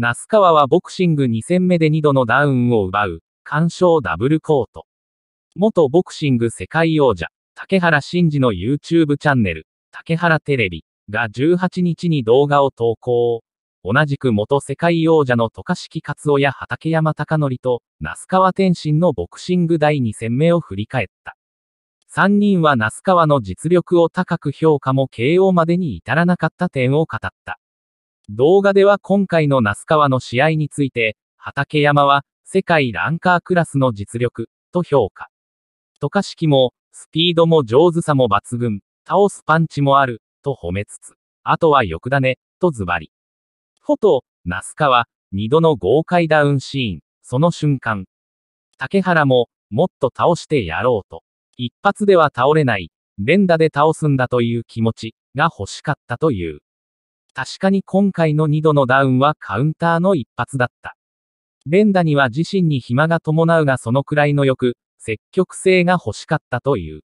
那須川はボクシング2戦目で2度のダウンを奪う、干渉ダブルコート。元ボクシング世界王者、竹原慎二の YouTube チャンネル、竹原テレビが18日に動画を投稿。同じく元世界王者の渡嘉敷勝夫や畠山貴則と、那須川天心のボクシング第2戦目を振り返った。3人は那須川の実力を高く評価も KO までに至らなかった点を語った。動画では今回の那須川の試合について、畠山は、世界ランカークラスの実力、と評価。渡嘉敷も、スピードも上手さも抜群、倒すパンチもある、と褒めつつ、あとは欲だね、とズバリ。フォト、那須川、二度の豪快ダウンシーン、その瞬間。竹原も、もっと倒してやろうと。一発では倒れない、連打で倒すんだという気持ちが欲しかったという。確かに今回の2度のダウンはカウンターの一発だった。連打には自身に暇が伴うがそのくらいの欲、積極性が欲しかったという。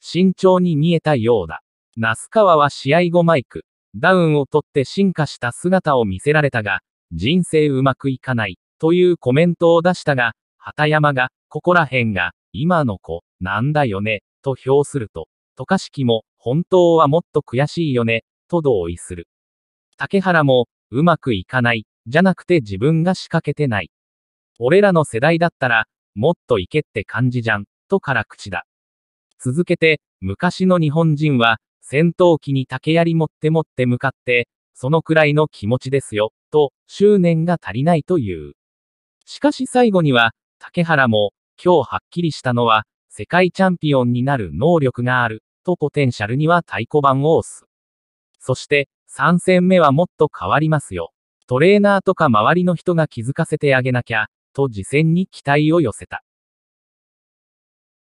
慎重に見えたようだ。那須川は試合後マイク、ダウンを取って進化した姿を見せられたが、人生うまくいかない、というコメントを出したが、畑山が、ここら辺が、今の子、なんだよね、と評すると、渡嘉敷も、本当はもっと悔しいよね、と同意する。竹原も、うまくいかない、じゃなくて自分が仕掛けてない。俺らの世代だったら、もっといけって感じじゃん、と辛口だ。続けて、昔の日本人は、戦闘機に竹槍持って持って向かって、そのくらいの気持ちですよ、と、執念が足りないという。しかし最後には、竹原も、今日はっきりしたのは、世界チャンピオンになる能力がある、とポテンシャルには太鼓判を押す。そして、3戦目はもっと変わりますよ。トレーナーとか周りの人が気づかせてあげなきゃ、と次戦に期待を寄せた。